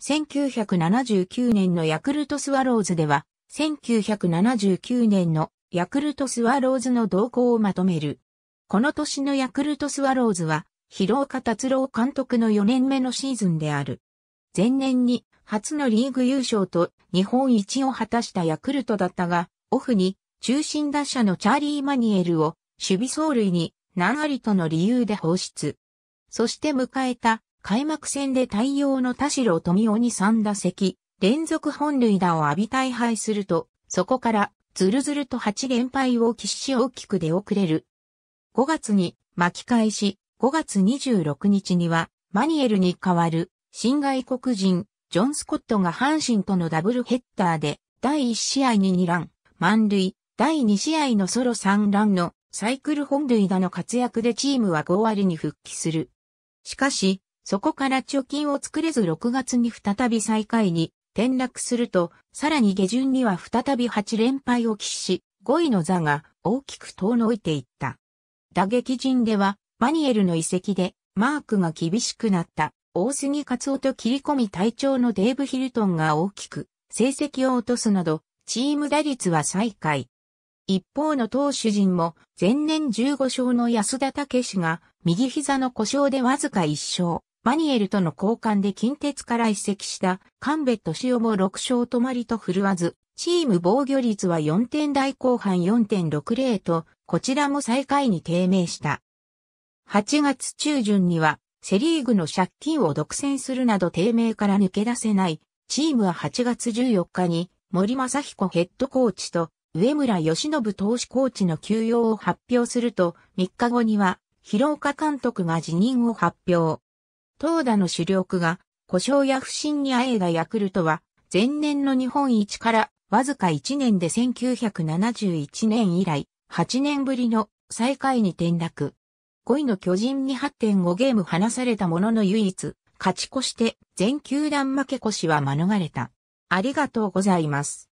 1979年のヤクルトスワローズでは、1979年のヤクルトスワローズの動向をまとめる。この年のヤクルトスワローズは、広岡達郎監督の4年目のシーズンである。前年に初のリーグ優勝と日本一を果たしたヤクルトだったが、オフに中心打者のチャーリー・マニエルを守備走塁に何ありとの理由で放出。そして迎えた開幕戦で対応の田代富夫に3打席、連続本塁打を浴び大敗すると、そこから、ずるずると8連敗を喫し大きく出遅れる。5月に巻き返し、5月26日には、マニエルに代わる、新外国人、ジョン・スコットが阪神とのダブルヘッダーで、第1試合に2ラン、満塁、第2試合のソロ3ランのサイクル本塁打の活躍でチームは5割に復帰する。しかし、そこから貯金を作れず6月に再び最下位に転落すると、さらに下旬には再び8連敗を喫し、5位の座が大きく遠のいていった。打撃陣では、マニエルの遺跡で、マークが厳しくなった、大杉勝夫と切り込み隊長のデーブ・ヒルトンが大きく、成績を落とすなど、チーム打率は最下位。一方の投手陣も、前年15勝の安田武が、右膝の故障でわずか1勝。マニエルとの交換で近鉄から移籍したカンベット塩も6勝止まりと振るわず、チーム防御率は4点台後半4.60と、こちらも最下位に低迷した。8月中旬には、セリーグの借金を独占するなど低迷から抜け出せない、チームは8月14日に森正彦ヘッドコーチと上村義信投手コーチの休養を発表すると、3日後には、広岡監督が辞任を発表。投打の主力が故障や不振にあえがヤクルトは、前年の日本一からわずか1年で1971年以来、8年ぶりの最下位に転落。5位の巨人に8.5ゲーム離されたものの唯一、勝ち越して全球団負け越しは免れた。ありがとうございます。